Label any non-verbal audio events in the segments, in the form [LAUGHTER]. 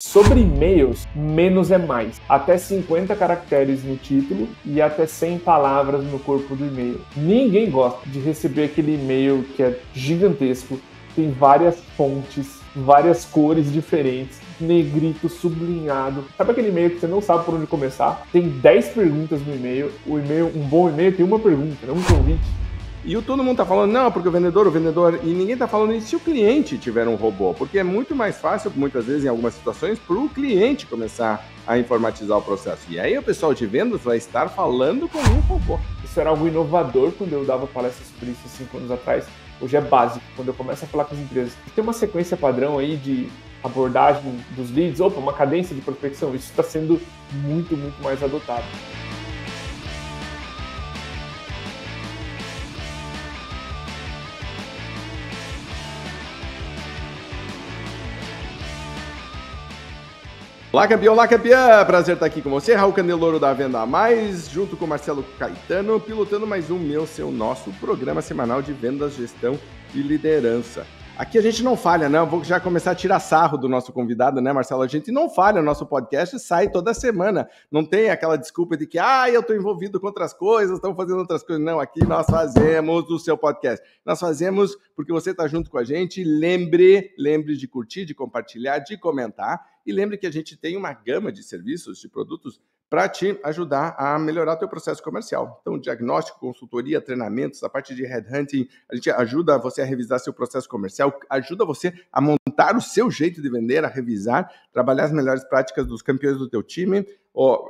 Sobre e-mails, menos é mais. Até 50 caracteres no título e até 100 palavras no corpo do e-mail. Ninguém gosta de receber aquele e-mail que é gigantesco, tem várias fontes, várias cores diferentes, negrito, sublinhado. Sabe aquele e-mail que você não sabe por onde começar? Tem 10 perguntas no e-mail. O e-mail, um bom e-mail tem uma pergunta, não um convite. E o, todo mundo está falando, não, porque o vendedor, o vendedor. E ninguém está falando isso se o cliente tiver um robô, porque é muito mais fácil, muitas vezes, em algumas situações, para o cliente começar a informatizar o processo. E aí o pessoal de vendas vai estar falando com um robô. Isso era algo inovador quando eu dava palestras sobre isso cinco anos atrás. Hoje é básico, quando eu começo a falar com as empresas. Tem uma sequência padrão aí de abordagem dos leads, opa, uma cadência de prospecção. Isso está sendo muito, muito mais adotado. Olá, campeão, olá, campeã! Prazer estar aqui com você, Raul Candeloro da Venda a Mais, junto com Marcelo Caetano, pilotando mais um meu, seu, nosso programa semanal de vendas, gestão e liderança. Aqui a gente não falha, não. Né? Vou já começar a tirar sarro do nosso convidado, né, Marcelo? A gente não falha. O nosso podcast sai toda semana. Não tem aquela desculpa de que, ah, eu estou envolvido com outras coisas, estou fazendo outras coisas. Não, aqui nós fazemos o seu podcast. Nós fazemos porque você está junto com a gente. Lembre, lembre de curtir, de compartilhar, de comentar e lembre que a gente tem uma gama de serviços, de produtos para te ajudar a melhorar teu processo comercial. Então, diagnóstico, consultoria, treinamentos, a parte de headhunting, a gente ajuda você a revisar seu processo comercial, ajuda você a montar o seu jeito de vender, a revisar, trabalhar as melhores práticas dos campeões do teu time, Ó,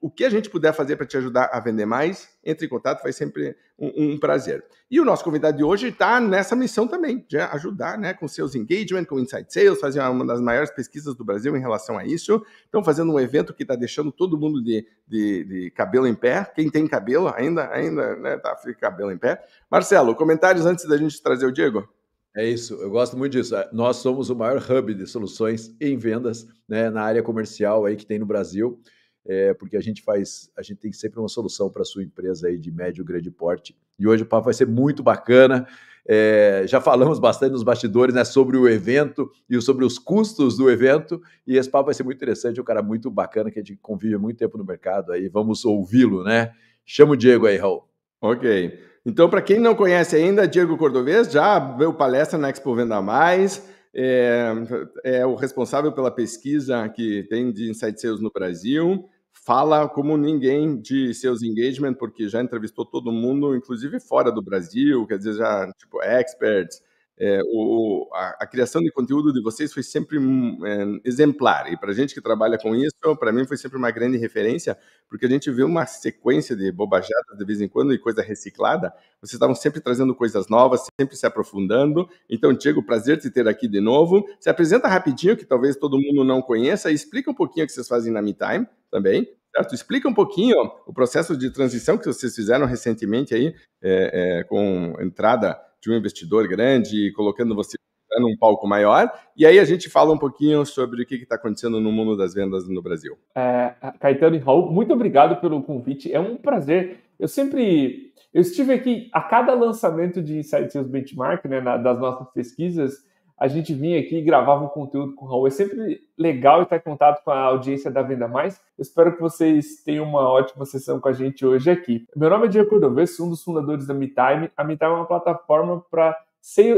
o que a gente puder fazer para te ajudar a vender mais, entre em contato, faz sempre um, um prazer. E o nosso convidado de hoje está nessa missão também, de ajudar né, com seus engagement, com Inside Sales, fazer uma das maiores pesquisas do Brasil em relação a isso. Estão fazendo um evento que está deixando todo mundo de, de, de, cabelo em pé. Quem tem cabelo ainda, ainda né, tá cabelo em pé. Marcelo, comentários antes da gente trazer o Diego? É isso, eu gosto muito disso. É, nós somos o maior hub de soluções em vendas né, na área comercial aí que tem no Brasil é, porque a gente faz, a gente tem sempre uma solução para sua empresa aí de médio grande porte. E hoje o papo vai ser muito bacana. É, já falamos bastante nos bastidores né, sobre o evento e sobre os custos do evento, e esse papo vai ser muito interessante, é um cara muito bacana que a gente convive há muito tempo no mercado aí. Vamos ouvi-lo, né? Chama o Diego aí, Raul. Ok. Então, para quem não conhece ainda, Diego Cordovez já deu palestra na Expo Venda Mais é, é o responsável pela pesquisa que tem de Insight Sales no Brasil, fala como ninguém de seus engagement, porque já entrevistou todo mundo, inclusive fora do Brasil, quer dizer, já, tipo, experts, é, o, a, a, criação de conteúdo de vocês foi sempre hum, é, exemplar. E para a gente que trabalha com isso, para mim foi sempre uma grande referência, porque a gente vê uma sequência de bobajadas de vez em quando e coisa reciclada. Vocês estavam sempre trazendo coisas novas, sempre se aprofundando. Então, Diego, prazer te ter aqui de novo. Se apresenta rapidinho, que talvez todo mundo não conheça, e explica um pouquinho o que vocês fazem na MeTime também, certo? Explica um pouquinho o processo de transição que vocês fizeram recentemente aí, é, é, com entrada de um investidor grande, colocando você num palco maior. E aí a gente fala um pouquinho sobre o que está acontecendo no mundo das vendas no Brasil. É, Caetano e Raul, muito obrigado pelo convite. É um prazer. Eu sempre eu estive aqui a cada lançamento de Insights Benchmark, né, na, das nossas pesquisas a gente vinha aqui e gravava um conteúdo com o Raul. É sempre legal estar em contato com a audiência da Venda Mais. espero que vocês tenham uma ótima sessão com a gente hoje aqui. Meu nome é Diego Cordovesso, um dos fundadores da MeTime. A MeTime é uma plataforma para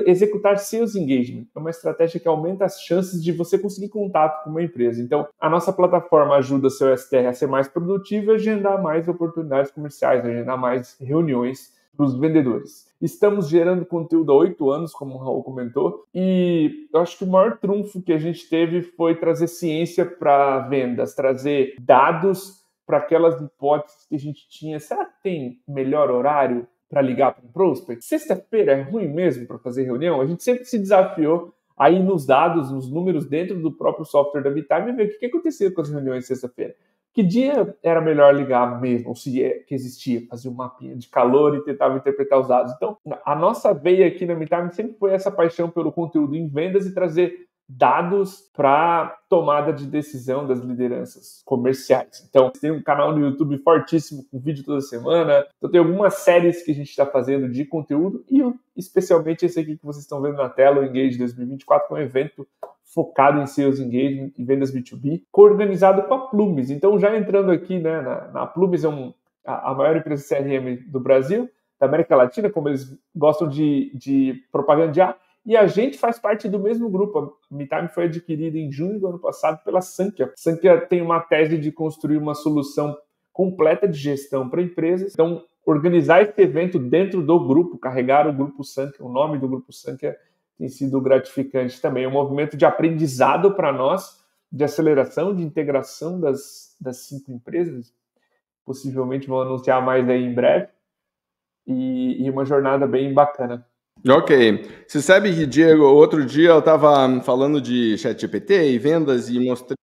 executar seus engagement. É uma estratégia que aumenta as chances de você conseguir contato com uma empresa. Então, a nossa plataforma ajuda o seu STR a ser mais produtivo e agendar mais oportunidades comerciais, agendar mais reuniões para os vendedores. Estamos gerando conteúdo há oito anos, como o Raul comentou, e eu acho que o maior trunfo que a gente teve foi trazer ciência para vendas, trazer dados para aquelas hipóteses que a gente tinha. Será que tem melhor horário para ligar para um prospect? Sexta-feira é ruim mesmo para fazer reunião? A gente sempre se desafiou aí nos dados, nos números dentro do próprio software da Vitime e ver o que, aconteceu acontecia com as reuniões sexta-feira que dia era melhor ligar mesmo, se é que existia, fazia um mapinha de calor e tentava interpretar os dados. Então, a nossa veia aqui na MeTime sempre foi essa paixão pelo conteúdo em vendas e trazer dados para tomada de decisão das lideranças comerciais. Então, tem um canal no YouTube fortíssimo com vídeo toda semana. Então, tem algumas séries que a gente está fazendo de conteúdo e especialmente esse aqui que vocês estão vendo na tela, o Engage 2024, que é um evento focado em seus engagement e vendas B2B, organizado com a Plumes. Então, já entrando aqui, né, na, na Plumes é um, a, a maior empresa CRM do Brasil, da América Latina, como eles gostam de, de propagandear, e a gente faz parte do mesmo grupo. A MeTime foi adquirida em junho do ano passado pela Sankia. Sankia tem uma tese de construir uma solução completa de gestão para empresas. Então, organizar esse evento dentro do grupo, carregar o grupo Sankia, o nome do grupo Sankia tem sido gratificante também. É um movimento de aprendizado para nós, de aceleração, de integração das, das cinco empresas. Possivelmente vão anunciar mais aí em breve. E, e uma jornada bem bacana. Ok. Você sabe que, Diego, outro dia eu estava falando de ChatGPT e vendas e mostrei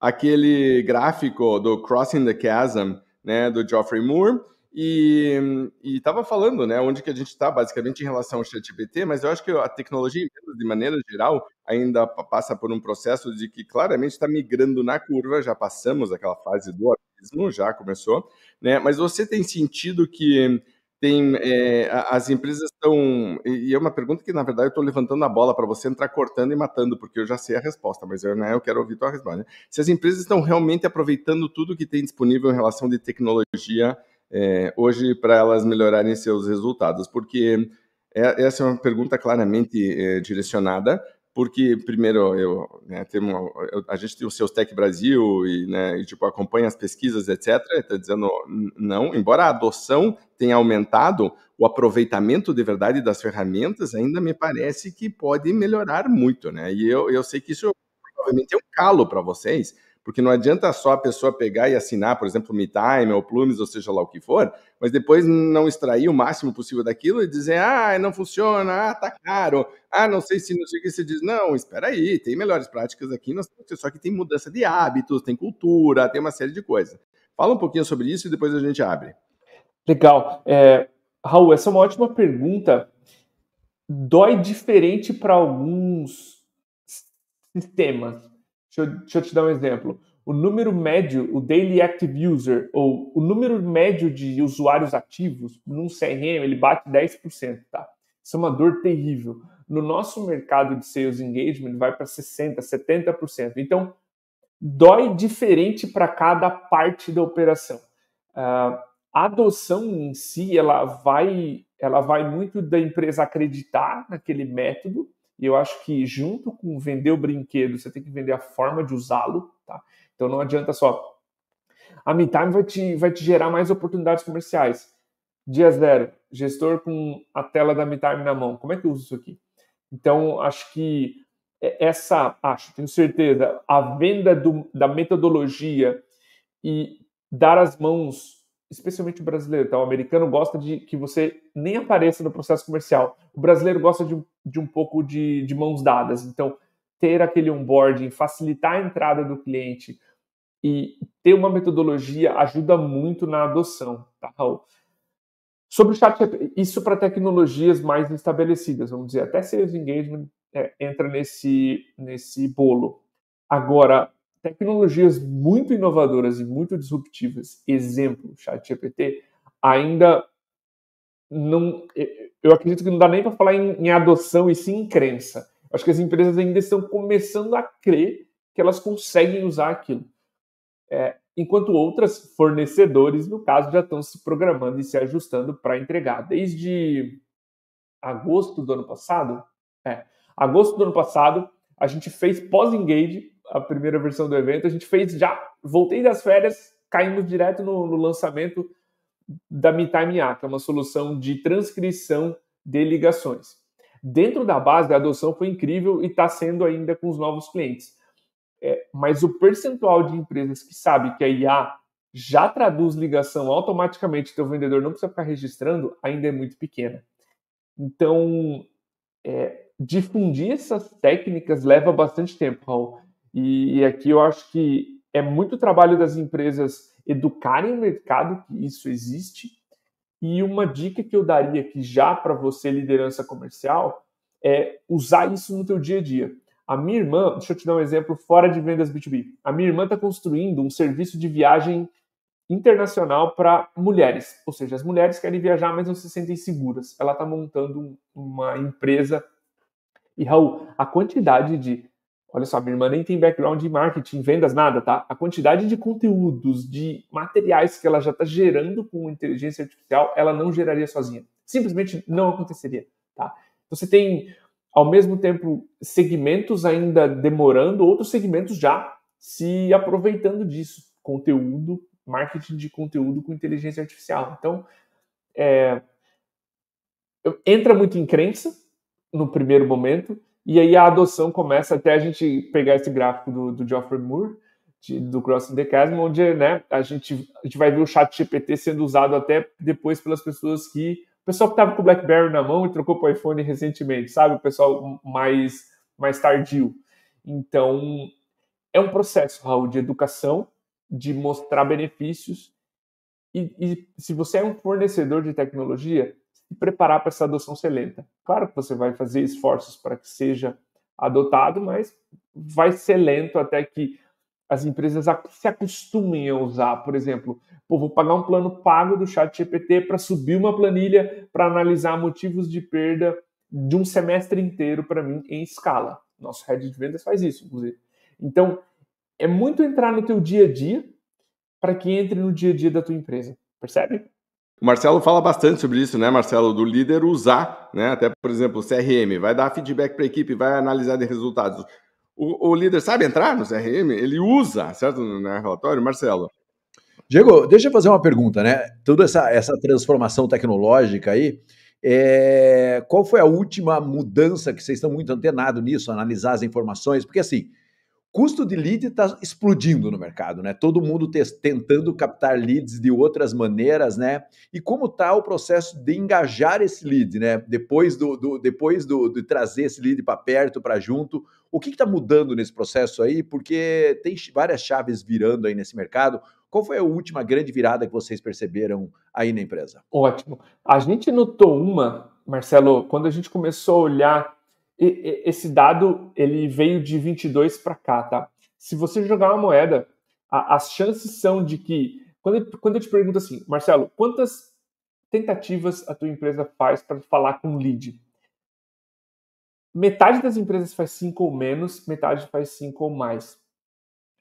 aquele gráfico do Crossing the Chasm, né, do Geoffrey Moore, e estava falando, né, onde que a gente está basicamente em relação ao ChatGPT, mas eu acho que a tecnologia, de maneira geral, ainda passa por um processo de que claramente está migrando na curva, já passamos aquela fase do abismo, já começou, né, mas você tem sentido que tem é, as empresas estão e é uma pergunta que na verdade eu estou levantando a bola para você entrar cortando e matando porque eu já sei a resposta mas eu né, eu quero ouvir tua resposta né? se as empresas estão realmente aproveitando tudo que tem disponível em relação de tecnologia é, hoje para elas melhorarem seus resultados porque eh, essa é uma pergunta claramente é, direcionada porque primeiro eu né, a gente tem o seus Tech Brasil e, né, e, tipo acompanha as pesquisas etc está dizendo não embora a adoção tenha aumentado o aproveitamento de verdade das ferramentas ainda me parece que pode melhorar muito né e eu, eu sei que isso provavelmente é um calo para vocês porque não adianta só a pessoa pegar e assinar, por exemplo, MeTime ou Plumes, ou seja lá o que for, mas depois não extrair o máximo possível daquilo e dizer, ah, não funciona, ah, tá caro, ah, não sei se não sei o que, você diz, não, espera aí, tem melhores práticas aqui, só que tem mudança de hábitos, tem cultura, tem uma série de coisas. Fala um pouquinho sobre isso e depois a gente abre. Legal. É, Raul, essa é uma ótima pergunta. Dói diferente para alguns sistemas. Deixa eu, deixa eu te dar um exemplo. O número médio, o daily active user, ou o número médio de usuários ativos num CRM, ele bate 10%, tá? Isso é uma dor terrível. No nosso mercado de sales engagement, ele vai para 60%, 70%. Então, dói diferente para cada parte da operação. Uh, a adoção em si, ela vai, ela vai muito da empresa acreditar naquele método e eu acho que junto com vender o brinquedo, você tem que vender a forma de usá-lo, tá? Então não adianta só. A MeTime vai te, vai te gerar mais oportunidades comerciais. Dia zero, gestor com a tela da MeTime na mão. Como é que eu uso isso aqui? Então, acho que é, essa, acho, tenho certeza, a venda do, da metodologia e dar as mãos especialmente o brasileiro, tá? O americano gosta de que você nem apareça no processo comercial. O brasileiro gosta de, de um pouco de, de mãos dadas. Então, ter aquele onboarding, facilitar a entrada do cliente e ter uma metodologia ajuda muito na adoção, tá, Raul? Sobre o chat, isso para tecnologias mais estabelecidas, vamos dizer, até sales engagement é, entra nesse, nesse bolo. Agora, tecnologias muito inovadoras e muito disruptivas, exemplo, ChatGPT, ainda não. Eu acredito que não dá nem para falar em, em, adoção e sim em crença. Acho que as empresas ainda estão começando a crer que elas conseguem usar aquilo. É, enquanto outras, fornecedores, no caso, já estão se programando e se ajustando para entregar. Desde agosto do ano passado, é, agosto do ano passado, a gente fez pós-engage a primeira versão do evento. A gente fez já, voltei das férias, caímos direto no, no lançamento da MeTime A, que é uma solução de transcrição de ligações. Dentro da base, a adoção foi incrível e está sendo ainda com os novos clientes. É, mas o percentual de empresas que sabe que a IA já traduz ligação automaticamente, teu então vendedor não precisa ficar registrando, ainda é muito pequena. Então, é, difundir essas técnicas leva bastante tempo, Raul. E, aqui eu acho que é muito trabalho das empresas educarem o mercado que isso existe. E uma dica que eu daria aqui já para você, liderança comercial, é usar isso no teu dia a dia. A minha irmã, deixa eu te dar um exemplo fora de vendas B2B. A minha irmã está construindo um serviço de viagem internacional para mulheres. Ou seja, as mulheres querem viajar, mas não se sentem seguras. Ela está montando uma empresa. E, Raul, a quantidade de Olha só, minha irmã nem tem background em marketing, vendas, nada, tá? A quantidade de conteúdos, de materiais que ela já está gerando com inteligência artificial, ela não geraria sozinha. Simplesmente não aconteceria, tá? Então, você tem, ao mesmo tempo, segmentos ainda demorando, outros segmentos já se aproveitando disso. Conteúdo, marketing de conteúdo com inteligência artificial. Então, é, entra muito em crença no primeiro momento, e aí a adoção começa até a gente pegar esse gráfico do, do Geoffrey Moore, de, do Crossing the Chasm, onde né, a, gente, a gente vai ver o chat GPT sendo usado até depois pelas pessoas que. O pessoal que estava com o BlackBerry na mão e trocou para o iPhone recentemente, sabe? O pessoal mais, mais tardio. Então, é um processo, Raul, de educação, de mostrar benefícios. E, e se você é um fornecedor de tecnologia, se preparar para essa adoção ser lenta. Claro que você vai fazer esforços para que seja adotado, mas vai ser lento até que as empresas se acostumem a usar. Por exemplo, pô, vou pagar um plano pago do chat GPT para subir uma planilha para analisar motivos de perda de um semestre inteiro para mim em escala. Nosso head de vendas faz isso, inclusive. Então, é muito entrar no teu dia a dia para que entre no dia a dia da tua empresa, percebe? O Marcelo fala bastante sobre isso, né, Marcelo? Do líder usar, né? Até, por exemplo, o CRM, vai dar feedback para a equipe, vai analisar de resultados. O, o, líder sabe entrar no CRM, ele usa, certo? No né, relatório, Marcelo. Diego, deixa eu fazer uma pergunta, né? Toda essa, essa transformação tecnológica aí, é... qual foi a última mudança que vocês estão muito antenados nisso, analisar as informações? Porque assim, custo de lead está explodindo no mercado, né? Todo mundo tentando captar leads de outras maneiras, né? E como está o processo de engajar esse lead, né? Depois do, do depois do, de trazer esse lead para perto, para junto, o que está mudando nesse processo aí? Porque tem várias chaves virando aí nesse mercado. Qual foi a última grande virada que vocês perceberam aí na empresa? Ótimo. A gente notou uma, Marcelo, quando a gente começou a olhar esse dado ele veio de 22 para cá, tá? Se você jogar uma moeda, a, as chances são de que quando, quando eu te pergunto assim, Marcelo, quantas tentativas a tua empresa faz para falar com lead? Metade das empresas faz cinco ou menos, metade faz cinco ou mais.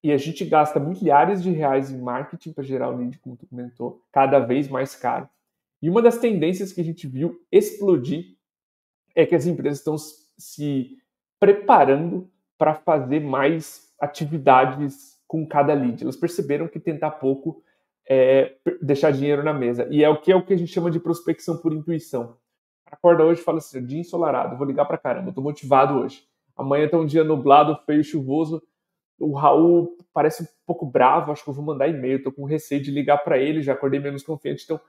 E a gente gasta milhares de reais em marketing para gerar o lead, como tu comentou, cada vez mais caro. E uma das tendências que a gente viu explodir é que as empresas estão se preparando para fazer mais atividades com cada lead. Elas perceberam que tentar pouco é deixar dinheiro na mesa. E é o que é o que a gente chama de prospecção por intuição. Acorda hoje e fala assim: dia ensolarado, vou ligar para caramba, estou motivado hoje. Amanhã tá um dia nublado, feio, chuvoso. O Raul parece um pouco bravo, acho que eu vou mandar e-mail, estou com receio de ligar para ele, já acordei menos confiante. Então,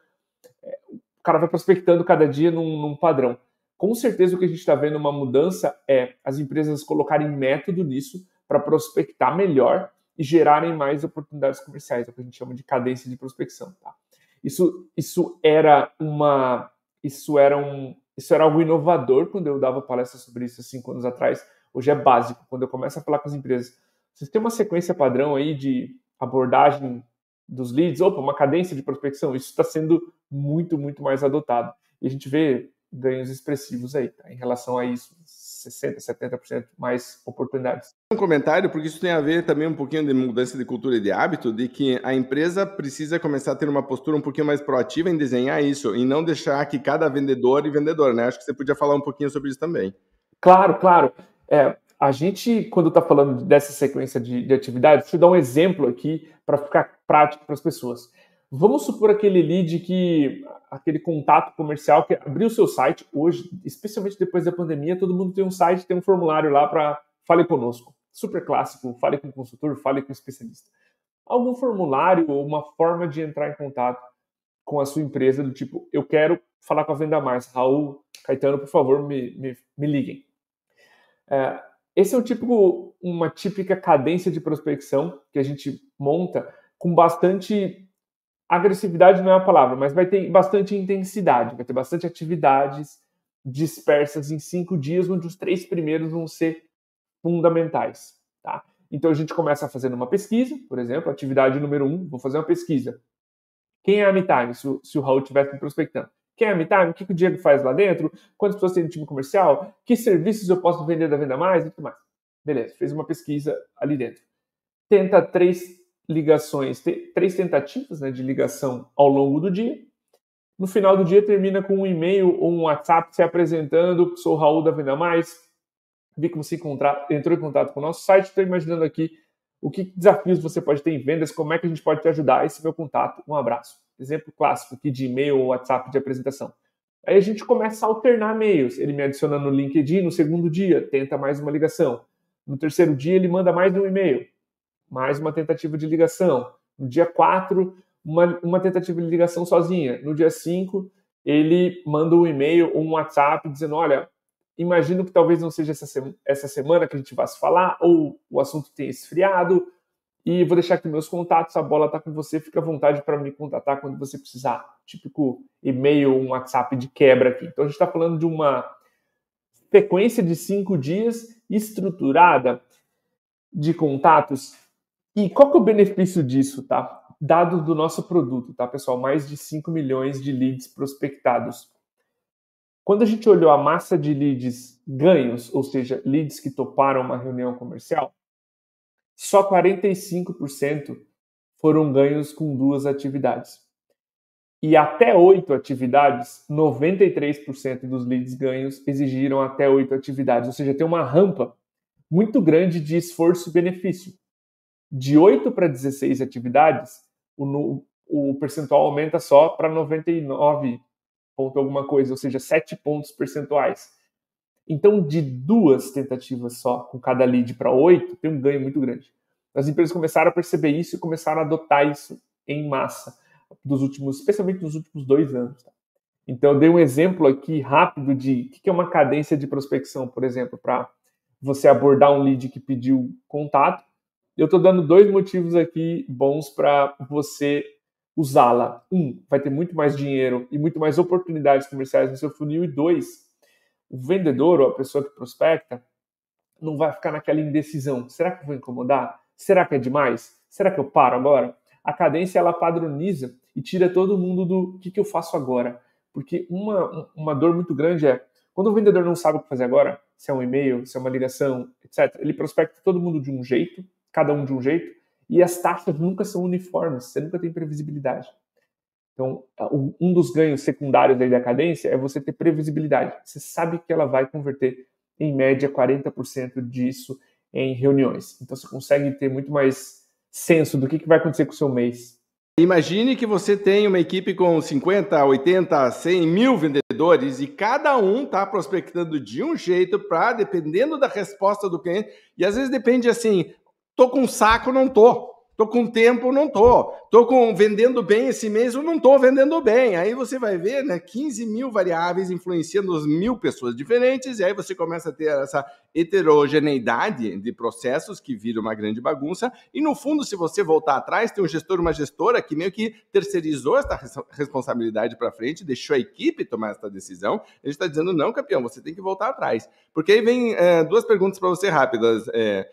é, o cara vai prospectando cada dia num, num padrão com certeza o que a gente está vendo uma mudança é as empresas colocarem método nisso para prospectar melhor e gerarem mais oportunidades comerciais, é o que a gente chama de cadência de prospecção. Tá? Isso, isso era uma, isso era um, isso era algo inovador quando eu dava palestra sobre isso cinco assim, anos atrás. Hoje é básico. Quando eu começo a falar com as empresas, vocês têm uma sequência padrão aí de abordagem dos leads, opa, uma cadência de prospecção. Isso está sendo muito, muito mais adotado. E a gente vê ganhos expressivos aí, tá? Em relação a isso, 60%, 70% mais oportunidades. Um comentário, porque isso tem a ver também um pouquinho de mudança de cultura e de hábito, de que a empresa precisa começar a ter uma postura um pouquinho mais proativa em desenhar isso e não deixar que cada vendedor e vendedora, né? Acho que você podia falar um pouquinho sobre isso também. Claro, claro. É, a gente, quando está falando dessa sequência de, de atividades, deixa eu dar um exemplo aqui para ficar prático para as pessoas. Vamos supor aquele lead que aquele contato comercial que abriu o seu site hoje, especialmente depois da pandemia, todo mundo tem um site, tem um formulário lá para fale conosco. Super clássico, fale com o consultor, fale com o especialista. Algum formulário ou uma forma de entrar em contato com a sua empresa do tipo, eu quero falar com a Venda Mais, Raul, Caetano, por favor, me, me, me liguem. É, esse é o típico, uma típica cadência de prospecção que a gente monta com bastante agressividade não é a palavra, mas vai ter bastante intensidade, vai ter bastante atividades dispersas em cinco dias, onde os três primeiros vão ser fundamentais. Tá? Então a gente começa fazendo uma pesquisa, por exemplo, atividade número um, vou fazer uma pesquisa. Quem é a MeTime, se, se, o Raul estivesse me prospectando? Quem é a MeTime? O que, que o Diego faz lá dentro? Quantas pessoas tem no time comercial? Que serviços eu posso vender da Venda Mais? E tudo mais. Beleza, fez uma pesquisa ali dentro. Tenta três ligações, três tentativas né, de ligação ao longo do dia. No final do dia termina com um e-mail ou um WhatsApp se apresentando. Sou Raul da Venda Mais. Vi como se encontrar, entrou em contato com o nosso site. Estou imaginando aqui o que desafios você pode ter em vendas, como é que a gente pode te ajudar. Esse é meu contato. Um abraço. Exemplo clássico aqui de e-mail ou WhatsApp de apresentação. Aí a gente começa a alternar e-mails. Ele me adiciona no LinkedIn no segundo dia, tenta mais uma ligação. No terceiro dia, ele manda mais um e-mail mais uma tentativa de ligação. No dia 4, uma, uma tentativa de ligação sozinha. No dia 5, ele manda um e-mail ou um WhatsApp dizendo: Olha, imagino que talvez não seja essa, se essa semana que a gente vá se falar, ou o assunto tenha esfriado, e vou deixar aqui meus contatos, a bola está com você, fica à vontade para me contatar quando você precisar. Típico e-mail, um WhatsApp de quebra aqui. Então a gente está falando de uma sequência de cinco dias estruturada de contatos e qual que é o benefício disso, tá? Dado do nosso produto, tá, pessoal? Mais de 5 milhões de leads prospectados. Quando a gente olhou a massa de leads ganhos, ou seja, leads que toparam uma reunião comercial, só 45% foram ganhos com duas atividades. E até oito atividades, 93% dos leads ganhos exigiram até oito atividades, ou seja, tem uma rampa muito grande de esforço e benefício de 8 para 16 atividades, o, o percentual aumenta só para 99 ponto alguma coisa, ou seja, 7 pontos percentuais. Então, de duas tentativas só com cada lead para oito, tem um ganho muito grande. As empresas começaram a perceber isso e começaram a adotar isso em massa, dos últimos, especialmente nos últimos dois anos. Tá? Então, eu dei um exemplo aqui rápido de o que é uma cadência de prospecção, por exemplo, para você abordar um lead que pediu contato eu estou dando dois motivos aqui bons para você usá-la. Um, vai ter muito mais dinheiro e muito mais oportunidades comerciais no seu funil. E dois, o vendedor ou a pessoa que prospecta não vai ficar naquela indecisão. Será que eu vou incomodar? Será que é demais? Será que eu paro agora? A cadência ela padroniza e tira todo mundo do que, que eu faço agora. Porque uma, uma dor muito grande é quando o vendedor não sabe o que fazer agora, se é um e-mail, se é uma ligação, etc., ele prospecta todo mundo de um jeito cada um de um jeito, e as taxas nunca são uniformes, você nunca tem previsibilidade. Então, um dos ganhos secundários da cadência é você ter previsibilidade. Você sabe que ela vai converter, em média, 40% disso em reuniões. Então, você consegue ter muito mais senso do que, que vai acontecer com o seu mês. Imagine que você tem uma equipe com 50, 80, 100 mil vendedores e cada um está prospectando de um jeito para, dependendo da resposta do cliente, e às vezes depende assim, Tô com saco, não tô. Tô com tempo, não tô. Tô com vendendo bem esse mês, eu não tô vendendo bem. Aí você vai ver, né? 15 mil variáveis influenciando as mil pessoas diferentes, e aí você começa a ter essa heterogeneidade de processos que vira uma grande bagunça. E no fundo, se você voltar atrás, tem um gestor, uma gestora que meio que terceirizou essa responsabilidade para frente, deixou a equipe tomar essa decisão. Ele está dizendo, não, campeão, você tem que voltar atrás. Porque aí vem é, duas perguntas para você rápidas. É,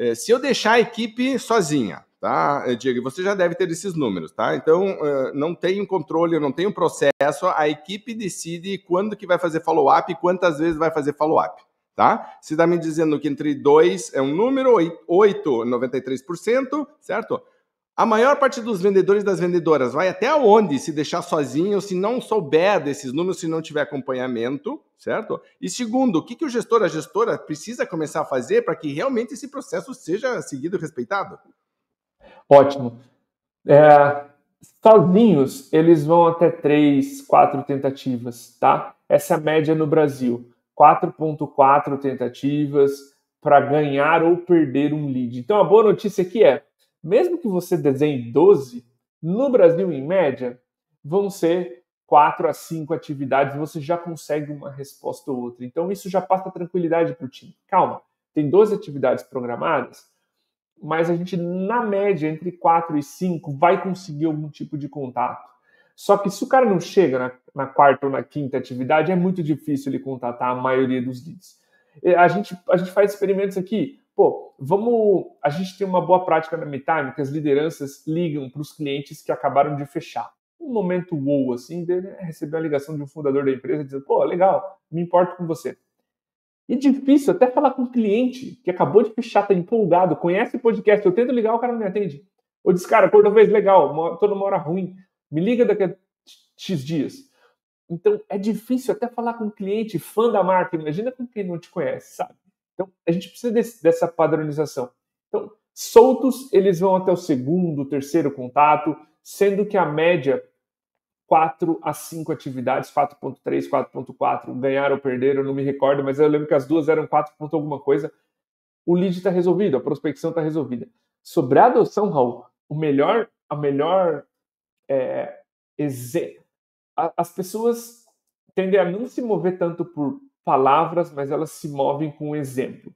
é, se eu deixar a equipe sozinha, tá, é, Diego? Você já deve ter esses números, tá? Então, é, não tem um controle, não tem um processo, a equipe decide quando que vai fazer follow-up e quantas vezes vai fazer follow-up, tá? Você está me dizendo que entre 2 é um número, 8, 93%, certo? A maior parte dos vendedores e das vendedoras vai até onde se deixar sozinho, se não souber desses números, se não tiver acompanhamento, certo? E segundo, o que, que o gestor, a gestora precisa começar a fazer para que realmente esse processo seja seguido e respeitado? Ótimo. É, sozinhos, eles vão até três, quatro tentativas, tá? Essa é a média no Brasil. 4.4 tentativas para ganhar ou perder um lead. Então, a boa notícia aqui é, mesmo que você desenhe 12, no Brasil, em média, vão ser quatro a cinco atividades, você já consegue uma resposta ou outra. Então, isso já passa tranquilidade para o time. Calma, tem 12 atividades programadas, mas a gente, na média, entre quatro e cinco vai conseguir algum tipo de contato. Só que se o cara não chega na, na quarta ou na quinta atividade, é muito difícil ele contatar a maioria dos leads. A gente, a gente faz experimentos aqui pô, vamos. A gente tem uma boa prática na MeTime que as lideranças ligam para os clientes que acabaram de fechar. Um momento wow, assim, de né, receber uma ligação de um fundador da empresa dizendo, pô, legal, me importo com você. E difícil até falar com um cliente que acabou de fechar, tá empolgado, conhece o podcast, eu tento ligar, o cara não me atende. Ou diz, cara, toda vez legal, tô numa hora ruim, me liga daqui a X dias. Então, é difícil até falar com um cliente fã da marca, imagina com quem não te conhece, sabe? Então, a gente precisa desse, dessa padronização. Então, soltos, eles vão até o segundo, terceiro contato, sendo que a média, 4 a 5 atividades, 4.3, 4.4, ganhar ou perder, eu não me recordo, mas eu lembro que as duas eram 4 ponto alguma coisa. O lead está resolvido, a prospecção está resolvida. Sobre a adoção, Raul, o melhor, a melhor é, as pessoas tendem a não se mover tanto por palavras, mas elas se movem com exemplo.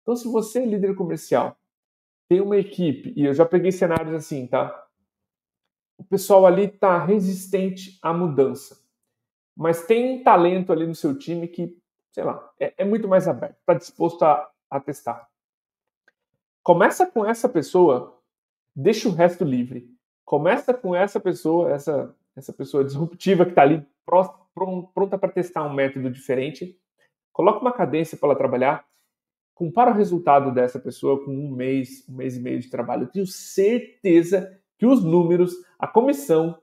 Então, se você é líder comercial, tem uma equipe, e eu já peguei cenários assim, tá? O pessoal ali está resistente à mudança, mas tem um talento ali no seu time que, sei lá, é, é muito mais aberto, está disposto a, a testar. Começa com essa pessoa, deixa o resto livre. Começa com essa pessoa, essa, essa pessoa disruptiva que está ali pronta para testar um método diferente Coloca uma cadência para ela trabalhar. Compara o resultado dessa pessoa com um mês, um mês e meio de trabalho. Eu tenho certeza que os números, a comissão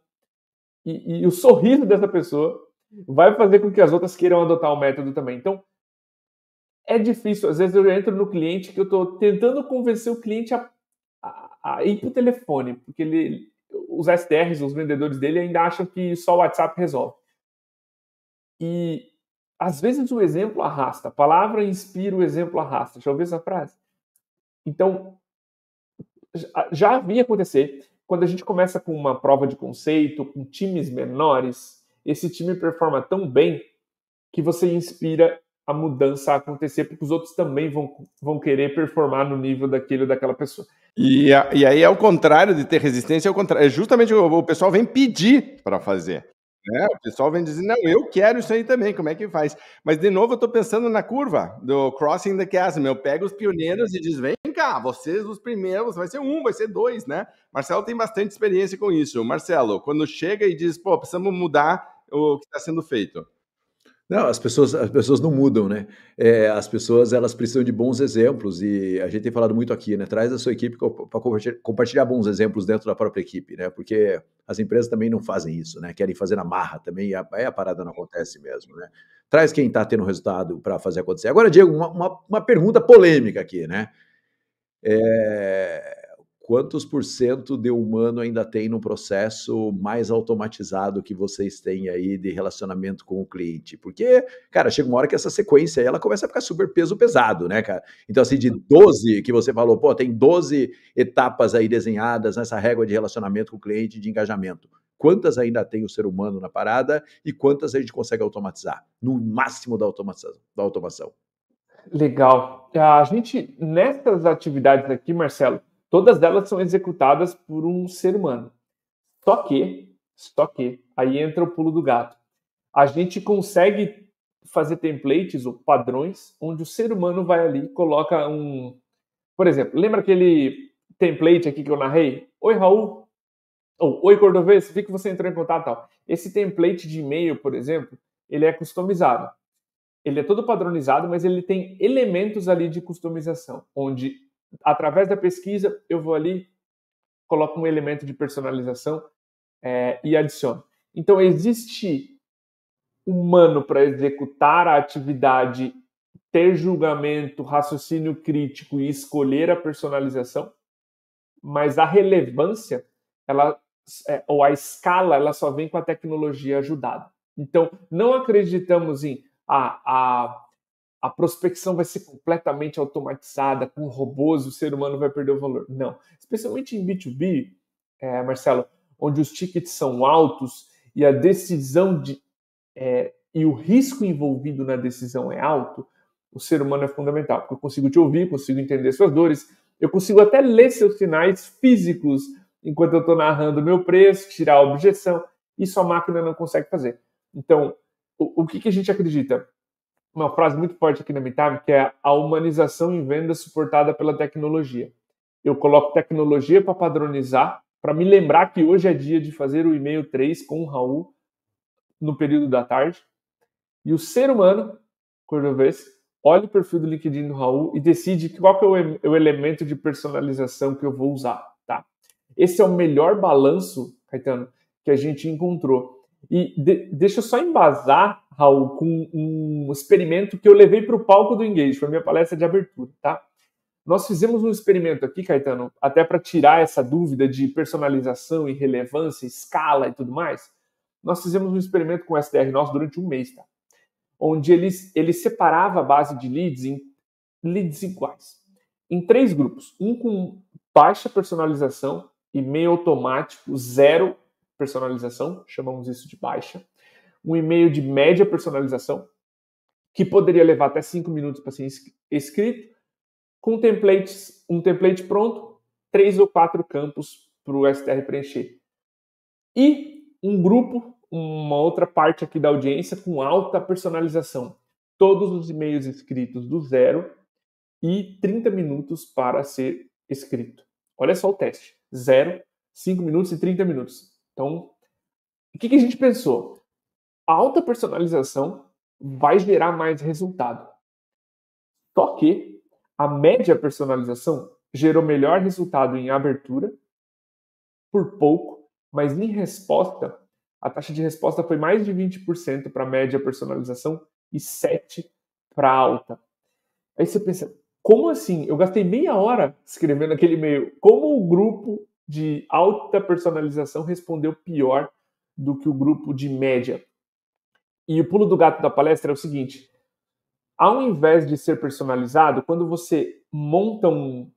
e, e o sorriso dessa pessoa vai fazer com que as outras queiram adotar o método também. Então, é difícil. Às vezes eu entro no cliente que eu estou tentando convencer o cliente a, a, a ir para o telefone, porque ele, os STRs, os vendedores dele, ainda acham que só o WhatsApp resolve. E às vezes o exemplo arrasta, a palavra inspira, o exemplo arrasta. Já ouviu essa frase? Então, já vinha acontecer quando a gente começa com uma prova de conceito, com times menores, esse time performa tão bem que você inspira a mudança a acontecer, porque os outros também vão, vão querer performar no nível daquele daquela pessoa. E, a, e aí é o contrário de ter resistência, é o contrário. É justamente o, o pessoal vem pedir para fazer. É, o pessoal vem dizendo, não, eu quero isso aí também, como é que faz? Mas, de novo, eu estou pensando na curva do Crossing the Chasm. Eu pego os pioneiros e diz, vem cá, vocês os primeiros, vai ser um, vai ser dois, né? Marcelo tem bastante experiência com isso. Marcelo, quando chega e diz, pô, precisamos mudar o que está sendo feito. Não, as pessoas, as pessoas não mudam, né? É, as pessoas elas precisam de bons exemplos e a gente tem falado muito aqui, né? Traz a sua equipe para compartilhar, bons exemplos dentro da própria equipe, né? Porque as empresas também não fazem isso, né? Querem fazer na marra também, a, aí a parada não acontece mesmo, né? Traz quem está tendo resultado para fazer acontecer. Agora, Diego, uma, uma, uma, pergunta polêmica aqui, né? É, quantos por cento de humano ainda tem no processo mais automatizado que vocês têm aí de relacionamento com o cliente? Porque, cara, chega uma hora que essa sequência aí, ela começa a ficar super peso pesado, né, cara? Então, assim, de 12 uhum. que você falou, pô, tem 12 etapas aí desenhadas nessa régua de relacionamento com o cliente de engajamento quantas ainda tem o ser humano na parada e quantas a gente consegue automatizar, no máximo da automação. Da automação. Legal. Ah, a gente, nessas atividades aqui, Marcelo, Todas elas são executadas por um ser humano. Só que, só que, aí entra o pulo do gato. A gente consegue fazer templates ou padrões onde o ser humano vai ali coloca um. Por exemplo, lembra aquele template aqui que eu narrei? Oi, Raul. Ou, Oi, Cordovez, vi que você entrou em contato tal. Esse template de e-mail, por exemplo, ele é customizado. Ele é todo padronizado, mas ele tem elementos ali de customização, onde através da pesquisa, eu vou ali, coloco um elemento de personalização é, e adiciono. Então, existe humano para executar a atividade, ter julgamento, raciocínio crítico e escolher a personalização, mas a relevância, ela é, ou a escala, ela só vem com a tecnologia ajudada. Então, não acreditamos em ah, a a prospecção vai ser completamente automatizada, com robôs, o ser humano vai perder o valor. Não. Especialmente em B2B, é, Marcelo, onde os tickets são altos e a decisão de, é, e o risco envolvido na decisão é alto, o ser humano é fundamental, porque eu consigo te ouvir, consigo entender suas dores, eu consigo até ler seus sinais físicos enquanto eu estou narrando o meu preço, tirar a objeção, isso a máquina não consegue fazer. Então, o, o que, que a gente acredita? uma frase muito forte aqui na Meetup, que é a humanização em vendas suportada pela tecnologia. Eu coloco tecnologia para padronizar, para me lembrar que hoje é dia de fazer o e-mail 3 com o Raul no período da tarde. E o ser humano, cordovês, olha o perfil do LinkedIn do Raul e decide qual que é o, o elemento de personalização que eu vou usar, tá? Esse é o melhor balanço, Caetano, que a gente encontrou e de, deixa eu só embasar, Raul, com um experimento que eu levei para o palco do Engage, foi minha palestra de abertura, tá? Nós fizemos um experimento aqui, Caetano, até para tirar essa dúvida de personalização e relevância, escala e tudo mais. Nós fizemos um experimento com o SDR nosso durante um mês, tá? Onde ele, ele separava a base de leads em leads iguais, em três grupos: um com baixa personalização e meio automático, zero personalização, chamamos isso de baixa, um e-mail de média personalização, que poderia levar até 5 minutos para ser escrito, com templates, um template pronto, três ou quatro campos para o STR preencher. E um grupo, uma outra parte aqui da audiência com alta personalização. Todos os e-mails escritos do zero e 30 minutos para ser escrito. Olha só o teste: zero, 5 minutos e 30 minutos. Então, o que, que a gente pensou? A alta personalização vai gerar mais resultado. Só que a média personalização gerou melhor resultado em abertura, por pouco, mas em resposta, a taxa de resposta foi mais de 20% para a média personalização e 7% para alta. Aí você pensa, como assim? Eu gastei meia hora escrevendo aquele e-mail. Como o grupo de alta personalização respondeu pior do que o grupo de média. E o pulo do gato da palestra é o seguinte: ao invés de ser personalizado, quando você monta um,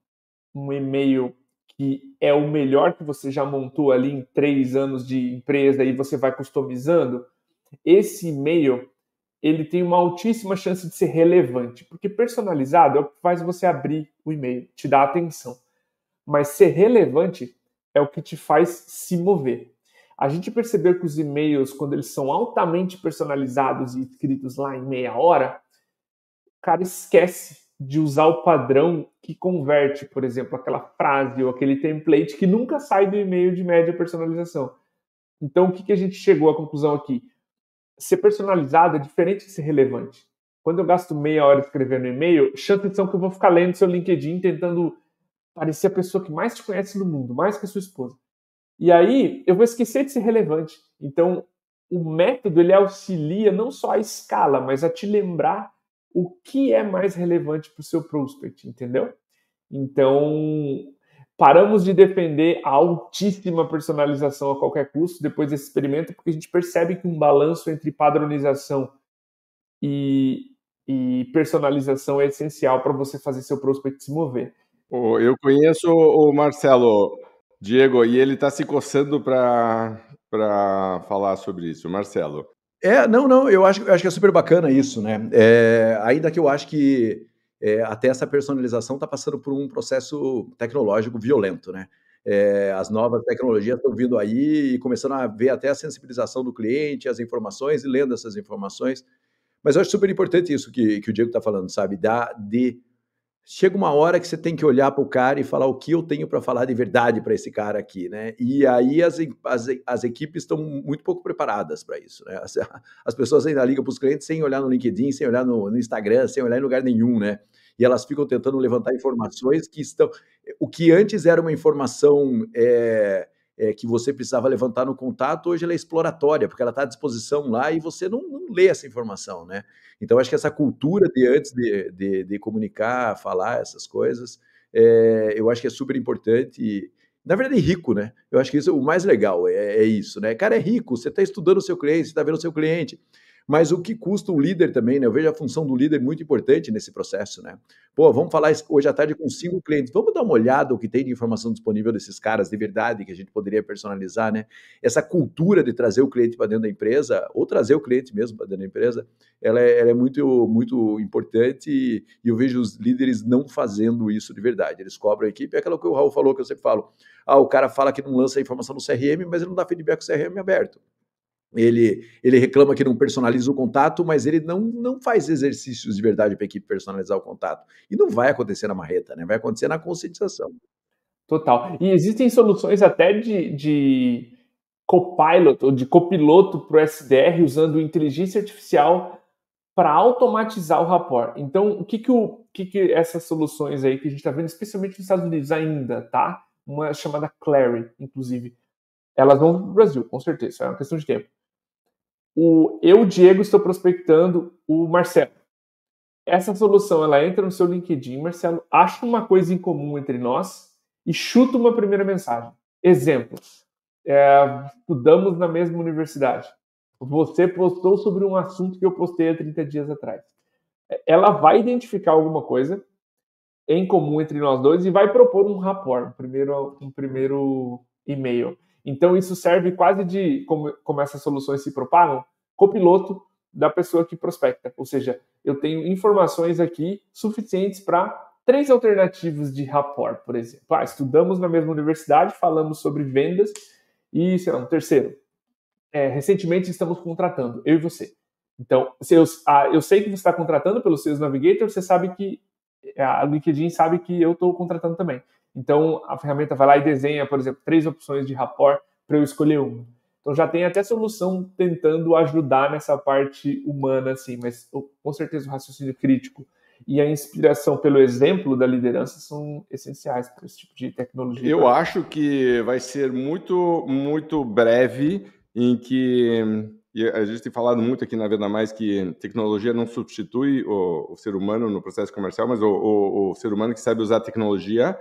um e-mail que é o melhor que você já montou ali em três anos de empresa e você vai customizando, esse e-mail ele tem uma altíssima chance de ser relevante, porque personalizado é o que faz você abrir o e-mail, te dá atenção. Mas ser relevante é o que te faz se mover. A gente percebeu que os e-mails, quando eles são altamente personalizados e escritos lá em meia hora, o cara esquece de usar o padrão que converte, por exemplo, aquela frase ou aquele template que nunca sai do e-mail de média personalização. Então, o que, que a gente chegou à conclusão aqui? Ser personalizado é diferente de ser relevante. Quando eu gasto meia hora escrevendo e-mail, chances atenção que eu vou ficar lendo seu LinkedIn tentando parecer a pessoa que mais te conhece no mundo, mais que a sua esposa. E aí eu vou esquecer de ser relevante. Então, o método ele auxilia não só a escala, mas a te lembrar o que é mais relevante para o seu prospect, entendeu? Então, paramos de defender a altíssima personalização a qualquer custo depois desse experimento, porque a gente percebe que um balanço entre padronização e, e personalização é essencial para você fazer seu prospect se mover. Eu conheço o Marcelo Diego e ele está se coçando para falar sobre isso. Marcelo. É, não, não, eu acho, eu acho que é super bacana isso, né? É, ainda que eu acho que é, até essa personalização está passando por um processo tecnológico violento, né? É, as novas tecnologias estão vindo aí e começando a ver até a sensibilização do cliente, as informações e lendo essas informações. Mas eu acho super importante isso que, que o Diego está falando, sabe? Da, de chega uma hora que você tem que olhar para o cara e falar o que eu tenho para falar de verdade para esse cara aqui, né? E aí as, as, as equipes estão muito pouco preparadas para isso, né? As, [LAUGHS] as, pessoas ainda ligam para os clientes sem olhar no LinkedIn, sem olhar no, no, Instagram, sem olhar em lugar nenhum, né? E elas ficam tentando levantar informações que estão. O que antes era uma informação. É, é, que você precisava levantar no contato, hoje ela é exploratória, porque ela está à disposição lá e você não, não, lê essa informação, né? Então, acho que essa cultura de antes de, de, de comunicar, falar essas coisas, é, eu acho que é super importante. E, na verdade, rico, né? Eu acho que isso é o mais legal, é, é isso, né? Cara, é rico, você está estudando o seu cliente, você está vendo o seu cliente, mas o que custa o líder também, né? Eu vejo a função do líder muito importante nesse processo, né? Pô, vamos falar hoje à tarde com cinco clientes, vamos dar uma olhada o que tem de informação disponível desses caras de verdade que a gente poderia personalizar, né? Essa cultura de trazer o cliente para dentro da empresa, ou trazer o cliente mesmo para dentro da empresa, ela é, ela é, muito, muito importante e, e eu vejo os líderes não fazendo isso de verdade. Eles cobram a equipe, é aquilo que o Raul falou, que eu sempre falo. Ah, o cara fala que não lança a informação no CRM, mas ele não dá feedback com o CRM aberto. Ele, ele reclama que não personaliza o contato, mas ele não, não faz exercícios de verdade para a equipe personalizar o contato. E não vai acontecer na marreta, né? vai acontecer na conscientização. Total. E existem soluções até de, de copilot ou de copiloto para o SDR usando inteligência artificial para automatizar o rapport. Então, o que que, o, que que essas soluções aí que a gente está vendo, especialmente nos Estados Unidos ainda, tá? Uma chamada Clary, inclusive. Elas vão para o Brasil, com certeza, é uma questão de tempo o eu, Diego, estou prospectando o Marcelo. Essa solução, ela entra no seu LinkedIn, Marcelo, acha uma coisa em comum entre nós e chuta uma primeira mensagem. Exemplo, é, estudamos na mesma universidade. Você postou sobre um assunto que eu postei há 30 dias atrás. Ela vai identificar alguma coisa em comum entre nós dois e vai propor um rapport, um primeiro, um primeiro e-mail. Então, isso serve quase de como, como essas soluções se propagam, copiloto da pessoa que prospecta. Ou seja, eu tenho informações aqui suficientes para três alternativas de rapport, por exemplo. Ah, estudamos na mesma universidade, falamos sobre vendas e, sei lá, um terceiro. É, recentemente estamos contratando, eu e você. Então, se eu, ah, eu sei que você está contratando pelo seus Navigator, você sabe que é, a LinkedIn sabe que eu estou contratando também. Então, a ferramenta vai lá e desenha, por exemplo, três opções de rapport para eu escolher uma. Então, já tem até solução tentando ajudar nessa parte humana, assim, mas com certeza o raciocínio crítico e a inspiração pelo exemplo da liderança são essenciais para esse tipo de tecnologia. Eu acho que vai ser muito, muito breve em que e a gente tem falado muito aqui na Venda Mais que tecnologia não substitui o, o ser humano no processo comercial, mas o, o, o ser humano que sabe usar tecnologia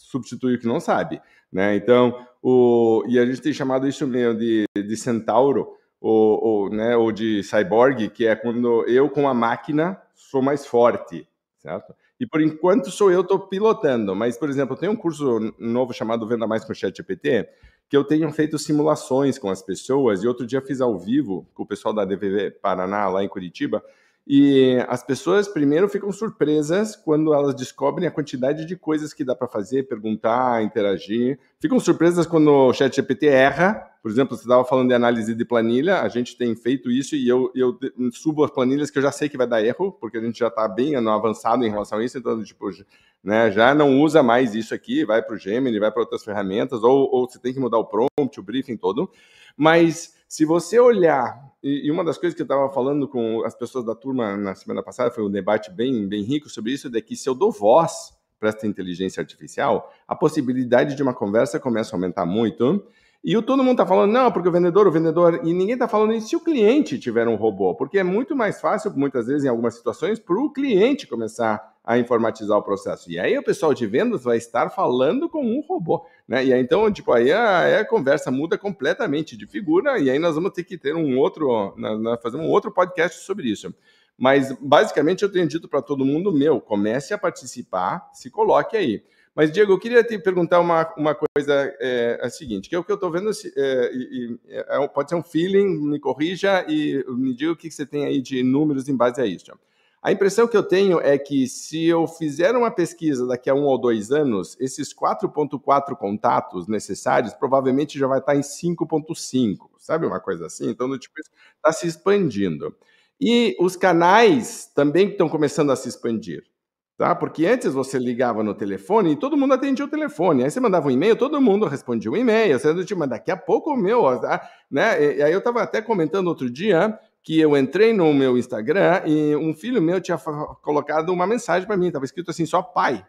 substitui o que não sabe, né? Então, o, e a gente tem chamado isso mesmo de, de centauro, ou, ou, né, ou de cyborg, que é quando eu com a máquina sou mais forte, certo? E por enquanto sou eu estou pilotando, mas por exemplo, tem um curso novo chamado Venda Mais com ChatGPT, que eu tenho feito simulações com as pessoas e outro dia fiz ao vivo com o pessoal da DVV Paraná lá em Curitiba, e as pessoas primeiro ficam surpresas quando elas descobrem a quantidade de coisas que dá para fazer, perguntar, interagir. Ficam surpresas quando o ChatGPT erra. Por exemplo, você estava falando de análise de planilha, a gente tem feito isso e eu, eu subo as planilhas que eu já sei que vai dar erro, porque a gente já está bem avançado em relação a isso, então, tipo, né, já não usa mais isso aqui, vai para o Gemini, vai para outras ferramentas, ou, ou você tem que mudar o prompt, o briefing todo. Mas se você olhar, e uma das coisas que eu estava falando com as pessoas da turma na semana passada, foi um debate bem, bem rico sobre isso, é de que se eu dou voz para esta inteligência artificial, a possibilidade de uma conversa começa a aumentar muito e o, todo mundo está falando, não, porque o vendedor, o vendedor. E ninguém está falando isso se o cliente tiver um robô, porque é muito mais fácil, muitas vezes, em algumas situações, para o cliente começar a informatizar o processo. E aí o pessoal de vendas vai estar falando com um robô. Né? E aí, então, tipo, aí é, a, a conversa muda completamente de figura, e aí nós vamos ter que ter um outro, fazer um outro podcast sobre isso. Mas basicamente eu tenho dito para todo mundo meu, comece a participar, se coloque aí. Mas, Diego, eu queria te perguntar uma, uma coisa é, é a seguinte, que é o que eu estou vendo, é, é, é, pode ser um feeling, me corrija e me diga o que você tem aí de números em base a isso. A impressão que eu tenho é que se eu fizer uma pesquisa daqui a um ou dois anos, esses 4.4 contatos necessários provavelmente já vai estar em 5.5, sabe uma coisa assim? Então, tipo, está se expandindo. E os canais também estão começando a se expandir. Tá? Porque antes você ligava no telefone e todo mundo atendia o telefone. Aí você mandava um e-mail, todo mundo respondia um e-mail. Você tipo, mas daqui a pouco o meu. Tá? Né? E, aí eu estava até comentando outro dia que eu entrei no meu Instagram e um filho meu tinha colocado uma mensagem para mim, estava escrito assim, só pai.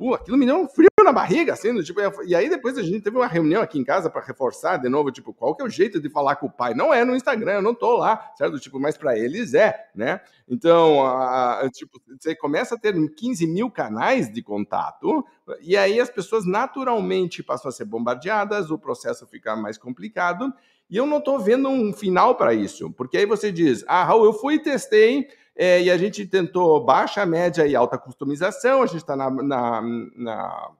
Pô, aquilo me deu um frio na barriga, assim, tipo, e aí depois a gente teve uma reunião aqui em casa para reforçar de novo, tipo, qual que é o jeito de falar com o pai? Não é no Instagram, eu não tô lá, certo? Tipo, mas para eles é, né? Então, a, a, tipo, você começa a ter 15 mil canais de contato, e aí as pessoas naturalmente passam a ser bombardeadas, o processo fica mais complicado, e eu não estou vendo um final para isso, porque aí você diz, ah, Raul, eu fui e testei é, e a gente tentou baixa média e alta customização, a gente está na, na, na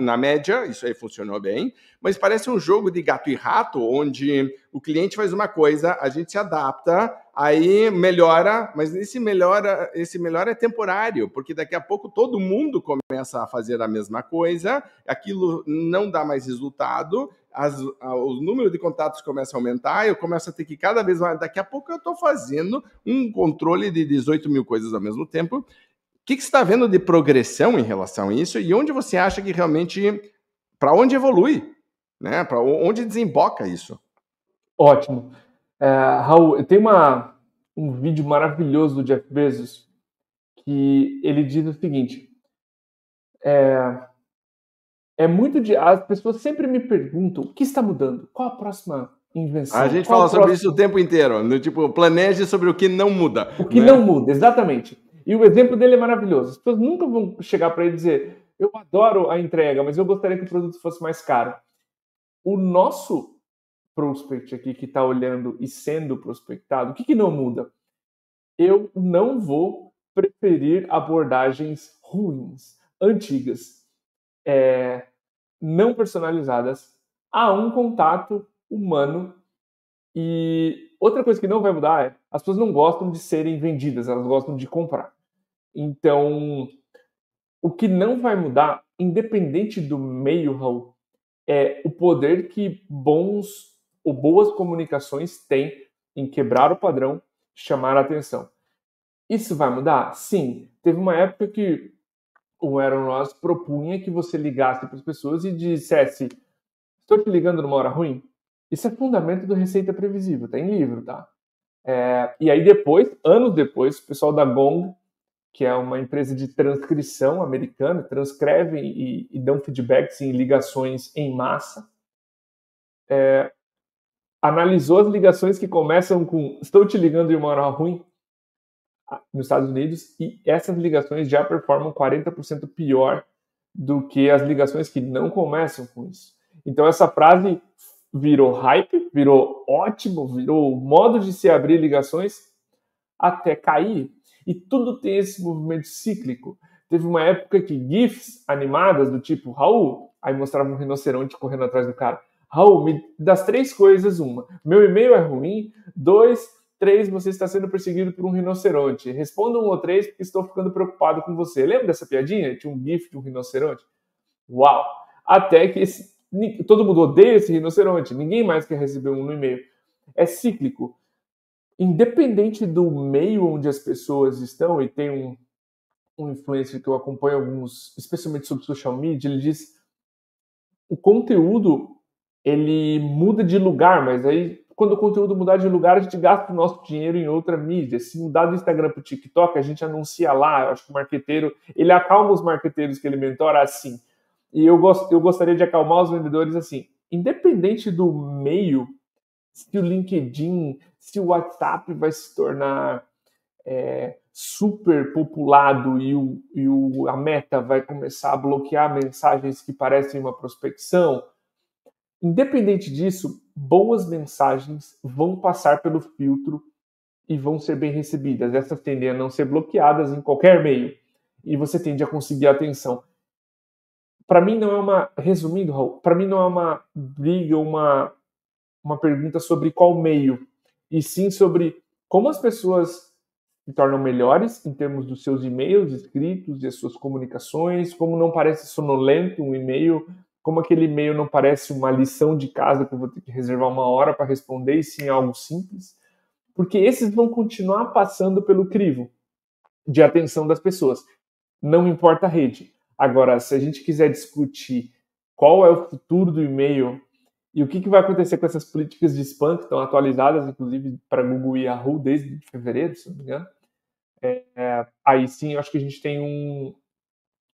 na média, isso aí funcionou bem, mas parece um jogo de gato e rato, onde o cliente faz uma coisa, a gente se adapta, aí melhora, mas esse melhora, esse melhora é temporário, porque daqui a pouco todo mundo começa a fazer a mesma coisa, aquilo não dá mais resultado, as, a, o número de contatos começa a aumentar, eu começo a ter que cada vez mais. Daqui a pouco eu estou fazendo um controle de 18 mil coisas ao mesmo tempo, que, que você está vendo de progressão em relação a isso e onde você acha que realmente, para onde evolui, né? Para onde desemboca isso? Ótimo. É, Raul, tem uma, um vídeo maravilhoso do Jeff Bezos que ele diz o seguinte: é, é muito de. As pessoas sempre me perguntam o que está mudando, qual a próxima invenção. A gente fala sobre próxima... isso o tempo inteiro, no, tipo, planeje sobre o que não muda. O que né? não muda, exatamente. E o exemplo dele é maravilhoso. As pessoas nunca vão chegar para ele dizer: eu adoro a entrega, mas eu gostaria que o produto fosse mais caro. O nosso prospect aqui que está olhando e sendo prospectado, o que, que não muda? Eu não vou preferir abordagens ruins, antigas, é, não personalizadas, a um contato humano. E outra coisa que não vai mudar é as pessoas não gostam de serem vendidas, elas gostam de comprar. Então, o que não vai mudar, independente do meio, Raul, é o poder que bons ou boas comunicações têm em quebrar o padrão, chamar a atenção. Isso vai mudar? Sim. Teve uma época que o Aaron Ross propunha que você ligasse para as pessoas e dissesse: Estou te ligando numa hora ruim? Isso é fundamento do Receita Previsível, tá em livro, tá? É, e aí depois, anos depois, o pessoal da Gong que é uma empresa de transcrição americana, transcreve e, e dão feedbacks em ligações em massa, é, analisou as ligações que começam com estou te ligando de uma hora ruim nos Estados Unidos e essas ligações já performam 40% pior do que as ligações que não começam com isso. Então essa frase virou hype, virou ótimo, virou modo de se abrir ligações até cair e tudo tem esse movimento cíclico. Teve uma época que GIFs animadas do tipo Raul, aí mostrava um rinoceronte correndo atrás do cara. Raul, me, das três coisas, uma, meu e-mail é ruim, dois, três, você está sendo perseguido por um rinoceronte. Responda um ou três, porque estou ficando preocupado com você. Lembra dessa piadinha? Tinha um GIF de um rinoceronte? Uau! Até que esse, todo mundo odeia esse rinoceronte, ninguém mais quer receber um no e-mail. É cíclico independente do meio onde as pessoas estão, e tem um, um influencer que eu acompanho alguns, especialmente sobre social media, ele diz o conteúdo ele muda de lugar, mas aí quando o conteúdo mudar de lugar, a gente gasta o nosso dinheiro em outra mídia. Se mudar do Instagram para o TikTok, a gente anuncia lá. Eu acho que o marqueteiro, ele acalma os marqueteiros que ele mentora assim. E eu, gost, eu gostaria de acalmar os vendedores assim. Independente do meio, se o LinkedIn, se o WhatsApp vai se tornar é, super populado e, o, e o, a meta vai começar a bloquear mensagens que parecem uma prospecção. Independente disso, boas mensagens vão passar pelo filtro e vão ser bem recebidas. Essas tendem a não ser bloqueadas em qualquer meio e você tende a conseguir atenção. Para mim não é uma, resumindo, para mim não é uma briga, uma uma pergunta sobre qual meio e sim sobre como as pessoas se tornam melhores em termos dos seus e-mails escritos e as suas comunicações, como não parece sonolento um e-mail, como aquele e-mail não parece uma lição de casa que eu vou ter que reservar uma hora para responder, e sim algo simples, porque esses vão continuar passando pelo crivo de atenção das pessoas. Não importa a rede. Agora, se a gente quiser discutir qual é o futuro do e-mail e o que, que vai acontecer com essas políticas de spam, que estão atualizadas, inclusive, para Google e Yahoo desde fevereiro, se não me engano? É, é, aí sim, acho que a gente tem um,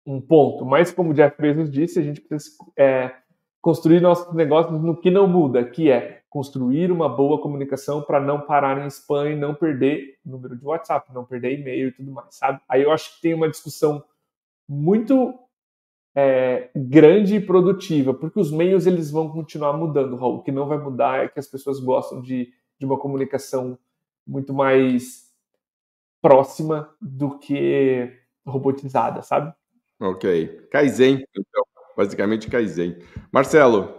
um ponto. Mas, como o Jeff Bezos disse, a gente precisa é, construir nossos negócios no que não muda, que é construir uma boa comunicação para não parar em spam e não perder número de WhatsApp, não perder e-mail e tudo mais, sabe? Aí eu acho que tem uma discussão muito é, grande e produtiva, porque os meios eles vão continuar mudando, Raul. O que não vai mudar é que as pessoas gostam de, de uma comunicação muito mais próxima do que robotizada, sabe? Ok. Kaizen, então, basicamente Kaizen. Marcelo,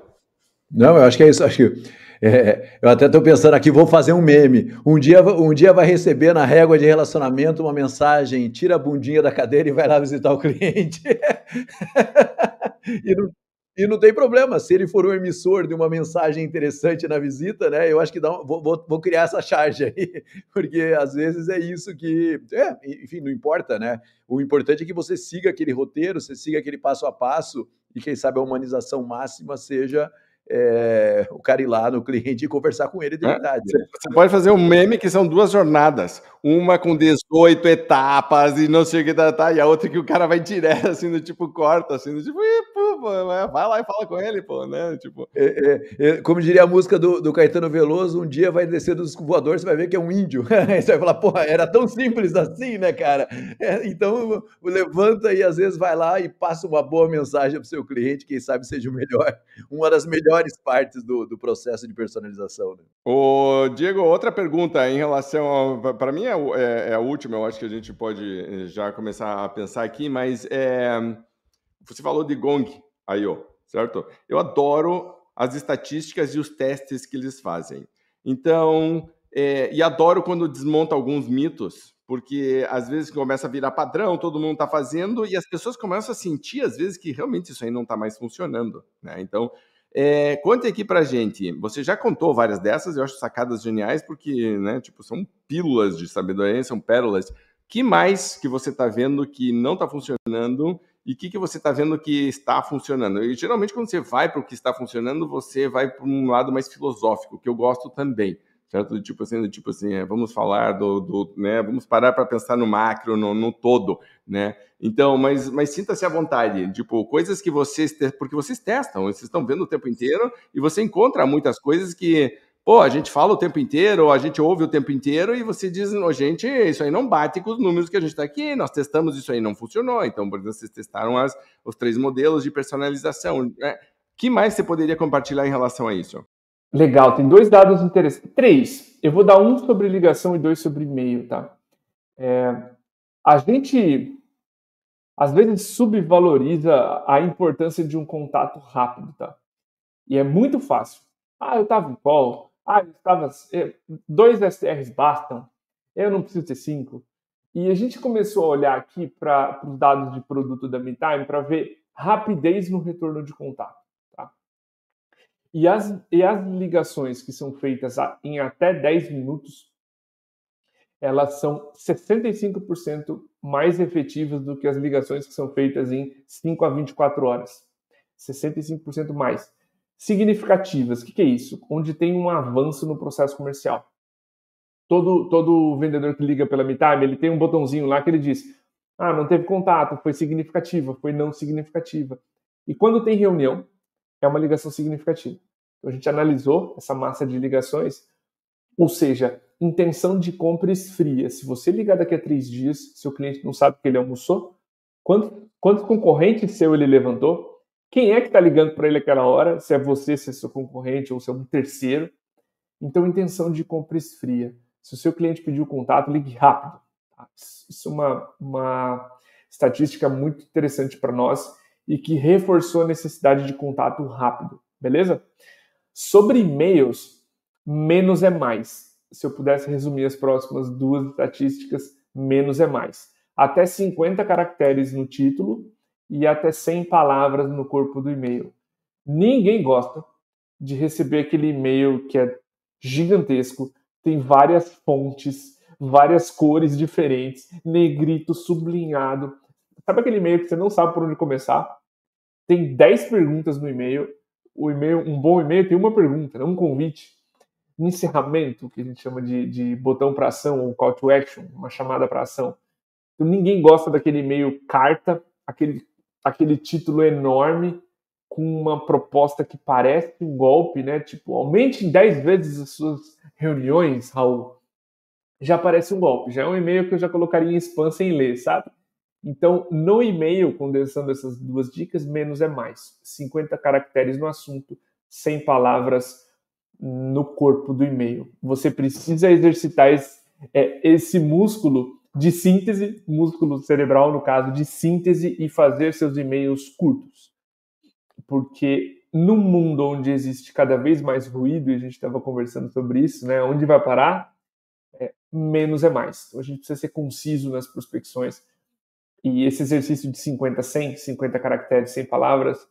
não, eu acho que é isso. Acho que, é, é eu até estou pensando aqui, vou fazer um meme. Um dia, um dia vai receber na régua de relacionamento uma mensagem: tira a bundinha da cadeira e vai lá visitar o cliente. [LAUGHS] e, não, e, não, tem problema, se ele for um emissor de uma mensagem interessante na visita, né? Eu acho que dá um, vou, vou, vou, criar essa charge aí, [LAUGHS] porque às vezes é isso que. É, enfim, não importa, né? O importante é que você siga aquele roteiro, você siga aquele passo a passo, e quem sabe a humanização máxima seja é, o cara ir lá no cliente e conversar com ele de é, verdade. É, você pode fazer um meme que são duas jornadas, uma com 18 etapas e não sei o que, tá, tá, e a outra que o cara vai direto, assim, do tipo, corta, assim, do tipo, né? vai lá e fala com ele, pô, né? Tipo... É, é, é, como diria a música do, do Caetano Veloso, um dia vai descer dos voadores, você vai ver que é um índio. [LAUGHS] Aí você vai falar, porra, era tão simples assim, né, cara? É, então, levanta e às vezes vai lá e passa uma boa mensagem para o seu cliente, quem sabe seja o melhor, [LAUGHS] uma das melhores partes do, do processo de personalização. Né? Ô, Diego, outra pergunta em relação, para mim é, é, é a última, eu acho que a gente pode eh, já começar a pensar aqui, mas é, você falou de gong, Aí, ó, certo? Eu adoro as estatísticas e os testes que eles fazem. Então, é, e adoro quando desmonta alguns mitos, porque às vezes começa a virar padrão, todo mundo está fazendo, e as pessoas começam a sentir, às vezes, que realmente isso aí não está mais funcionando. Né? Então, é, conte aqui pra gente. Você já contou várias dessas, eu acho sacadas geniais, porque, né, tipo, são pílulas de sabedoria, são pérolas. Que mais que você está vendo que não está funcionando e o que, que você está vendo que está funcionando. E geralmente, quando você vai para o que está funcionando, você vai para um lado mais filosófico, que eu gosto também. Certo? Do tipo assim, do tipo assim, é, vamos falar do, do, né, vamos parar para pensar no macro, no, no todo, né? Então, mas, mas sinta-se à vontade, tipo, coisas que vocês, porque vocês testam, vocês estão vendo o tempo inteiro e você encontra muitas coisas que pô, a gente fala o tempo inteiro, ou a gente ouve o tempo inteiro, e você diz, oh, gente, isso aí não bate com os números que a gente está aqui, nós testamos isso aí, não funcionou. Então, por exemplo, vocês testaram as, os três modelos de personalização. Né? que mais você poderia compartilhar em relação a isso? Legal, tem dois dados interessantes. Três. Eu vou dar um sobre ligação e dois sobre e-mail, tá? É, a gente às vezes subvaloriza a importância de um contato rápido, tá? E é muito fácil. Ah, eu estava em call, ah, eu Dois SRs bastam, eu não preciso ter cinco. E a gente começou a olhar aqui para os dados de produto da MeTime para ver rapidez no retorno de contato. Tá? E, as, e as ligações que são feitas em até 10 minutos, elas são 65% mais efetivas do que as ligações que são feitas em 5 a 24 horas. 65% mais significativas. O que, que, é isso? Onde tem um avanço no processo comercial. Todo, todo vendedor que liga pela MeTime, ele tem um botãozinho lá que ele diz: ah, não teve contato, foi significativa, foi não significativa. E quando tem reunião, é uma ligação significativa. Então, a gente analisou essa massa de ligações, ou seja, intenção de compra esfria. Se você ligar daqui a três dias, seu cliente não sabe que ele almoçou, quanto, quanto concorrente seu ele levantou, quem é que está ligando para ele aquela hora? Se é você, se é seu concorrente ou se é um terceiro. Então, intenção de compra esfria. Se o seu cliente pediu contato, ligue rápido. Tá? Isso é uma, uma estatística muito interessante para nós e que reforçou a necessidade de contato rápido, beleza? Sobre e-mails, menos é mais. Se eu pudesse resumir as próximas duas estatísticas, menos é mais. Até 50 caracteres no título e até 100 palavras no corpo do e-mail. Ninguém gosta de receber aquele e-mail que é gigantesco, tem várias fontes, várias cores diferentes, negrito, sublinhado. Sabe aquele e-mail que você não sabe por onde começar? Tem 10 perguntas no e-mail. O e-mail, um bom e-mail tem uma pergunta, né, um convite. Um encerramento, que a gente chama de, de botão para ação, ou call to action, uma chamada para ação. Então, ninguém gosta daquele e-mail carta, aquele aquele título enorme com uma proposta que parece um golpe, né? Tipo, aumente em 10 vezes as suas reuniões, Raul. Já parece um golpe, já é um e-mail que eu já colocaria em spam sem ler, sabe? Então, no e-mail, condensando essas duas dicas, menos é mais. 50 caracteres no assunto, 100 palavras no corpo do e-mail. Você precisa exercitar esse, é, esse músculo de síntese, músculo cerebral, no caso, de síntese e fazer seus e-mails curtos. Porque num mundo onde existe cada vez mais ruído, e a gente estava conversando sobre isso, né? Onde vai parar? É, menos é mais. Então a gente precisa ser conciso nas prospecções. E esse exercício de 50, 100, 50 caracteres, 100 palavras,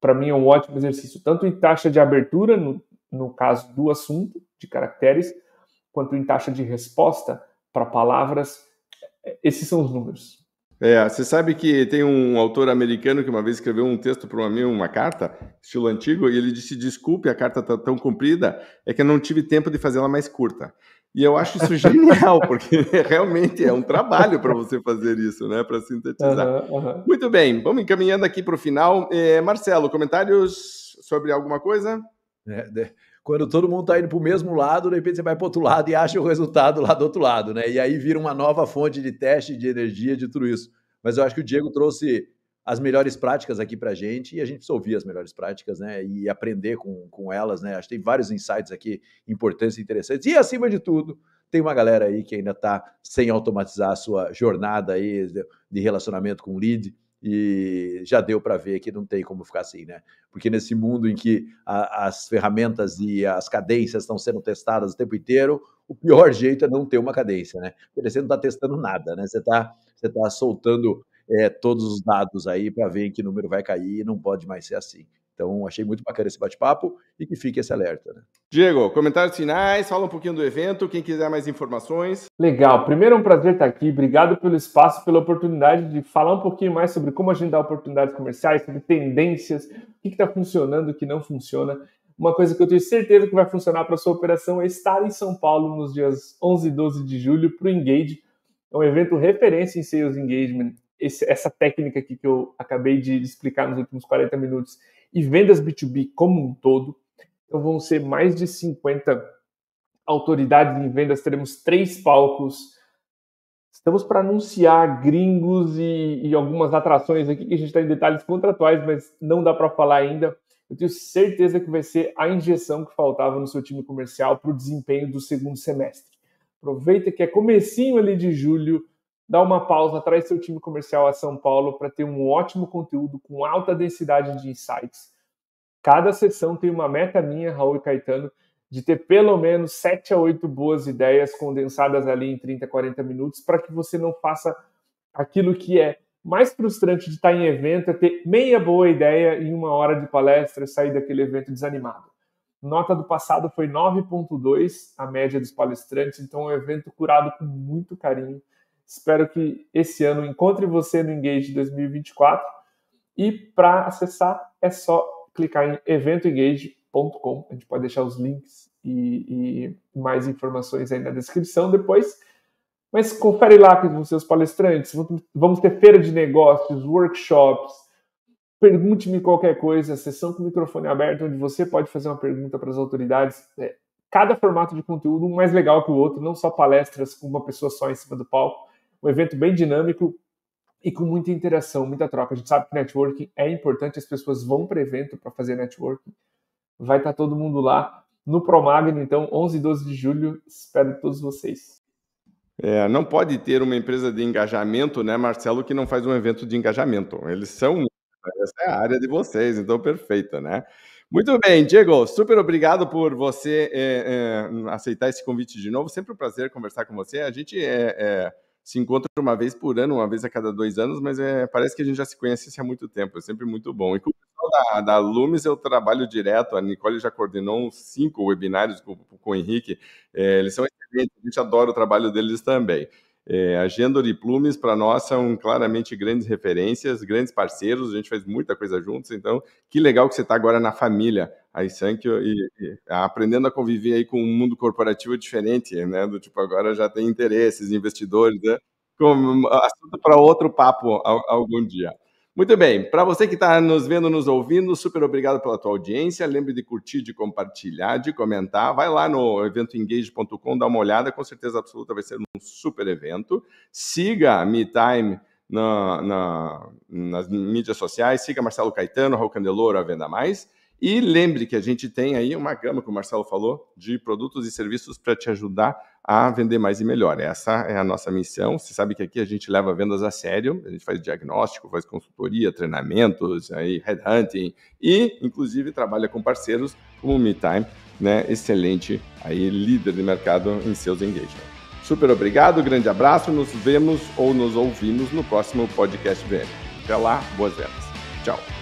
para mim é um ótimo exercício, tanto em taxa de abertura, no, no caso do assunto, de caracteres, quanto em taxa de resposta para palavras esses são os números. É, você sabe que tem um autor americano que uma vez escreveu um texto para um amigo, uma carta, estilo antigo, e ele disse: Desculpe, a carta está tão comprida, é que eu não tive tempo de fazê-la mais curta. E eu acho isso genial, [LAUGHS] porque realmente é um trabalho para você fazer isso, né? Para sintetizar. Uhum, uhum. Muito bem, vamos encaminhando aqui para o final. É, Marcelo, comentários sobre alguma coisa? É, de quando todo mundo está indo para o mesmo lado, de repente você vai para outro lado e acha o resultado lá do outro lado, né? E aí vira uma nova fonte de teste, de energia, de tudo isso. Mas eu acho que o Diego trouxe as melhores práticas aqui para a gente e a gente precisa ouvir as melhores práticas, né? E aprender com, com elas, né? Acho que tem vários insights aqui importantes e interessantes. E acima de tudo, tem uma galera aí que ainda está sem automatizar a sua jornada aí de relacionamento com o lead e já deu para ver que não tem como ficar assim, né? Porque nesse mundo em que a, as ferramentas e as cadências estão sendo testadas o tempo inteiro, o pior [LAUGHS] jeito é não ter uma cadência, né? Porque você não está testando nada, né? Você está você tá soltando é, todos os dados aí para ver em que número vai cair e não pode mais ser assim. Então, achei muito bacana esse bate-papo e que fique esse alerta. Né? Diego, comentários finais, fala um pouquinho do evento, quem quiser mais informações. Legal, primeiro é um prazer estar aqui, obrigado pelo espaço, pela oportunidade de falar um pouquinho mais sobre como agendar oportunidades comerciais, sobre tendências, o que está funcionando, o que não funciona. Uma coisa que eu tenho certeza que vai funcionar para sua operação é estar em São Paulo nos dias 11 e 12 de julho para o Engage. É um evento referência em Sales Engagement, essa técnica aqui que eu acabei de explicar nos últimos 40 minutos e vendas B2B como um todo. Então vão ser mais de 50 autoridades em vendas, teremos três palcos. Estamos para anunciar gringos e, e, algumas atrações aqui que a gente está em detalhes contratuais, mas não dá para falar ainda. Eu tenho certeza que vai ser a injeção que faltava no seu time comercial para o desempenho do segundo semestre. Aproveita que é comecinho ali de julho, dá uma pausa, traz seu time comercial a São Paulo para ter um ótimo conteúdo com alta densidade de insights. Cada sessão tem uma meta minha, Raul e Caetano, de ter pelo menos 7 a 8 boas ideias condensadas ali em 30, 40 minutos, para que você não faça aquilo que é mais frustrante de estar em evento, é ter meia boa ideia em uma hora de palestra e sair daquele evento desanimado. Nota do passado foi 9,2, a média dos palestrantes, então é um evento curado com muito carinho, Espero que esse ano encontre você no Engage 2024. E para acessar é só clicar em eventoengage.com. A gente pode deixar os links e, e, mais informações aí na descrição depois. Mas confere lá com os seus palestrantes. Vamos ter feira de negócios, workshops. Pergunte-me qualquer coisa, sessão com microfone aberto, onde você pode fazer uma pergunta para as autoridades. É, cada formato de conteúdo um mais legal que o outro, não só palestras com uma pessoa só em cima do palco um evento bem dinâmico e com muita interação, muita troca. A gente sabe que networking é importante, as pessoas vão para o evento para fazer networking. Vai estar tá todo mundo lá no Promagno, então, 11 e 12 de julho. Espero todos vocês. É, não pode ter uma empresa de engajamento, né, Marcelo, que não faz um evento de engajamento. Eles são. Essa é a área de vocês, então perfeita, né? Muito bem, Diego, super obrigado por você é, é, aceitar esse convite de novo. Sempre um prazer conversar com você. A gente é, é se encontra uma vez por ano, uma vez a cada dois anos, mas é, parece que a gente já se conhece há muito tempo, é sempre muito bom. E com o pessoal da, da Lumes eu trabalho direto, a Nicole já coordenou cinco webinários com, com o Henrique, é, eles são excelentes, a gente adora o trabalho deles também. É, a e Plumes, para nós, são claramente grandes referências, grandes parceiros, a gente faz muita coisa juntos, então que legal que você está agora na família, a Isankyo, e, e, aprendendo a conviver aí com um mundo corporativo diferente, né? Do tipo, agora já tem interesses, investidores, né? Como assunto para outro papo algum dia. Muito bem, para você que está nos vendo, nos ouvindo, super obrigado pela tua audiência. Lembre de curtir, de compartilhar, de comentar. Vai lá no eventoengage.com, dá uma olhada, com certeza absoluta vai ser um super evento. Siga a Me Time na, na, nas mídias sociais, siga Marcelo Caetano, Raul Candeloro, a Venda Mais. E lembre que a gente tem aí uma gama, que o Marcelo falou, de produtos e serviços para te ajudar a vender mais e melhor. Essa é a nossa missão. Você sabe que aqui a gente leva vendas a sério, a gente faz diagnóstico, faz consultoria, treinamentos, aí headhunting e, inclusive, trabalha com parceiros como o MeTime, né? excelente aí, líder de mercado em seus engagements. Super obrigado, grande abraço, nos vemos ou nos ouvimos no próximo podcast VM. Até lá, boas vendas. Tchau.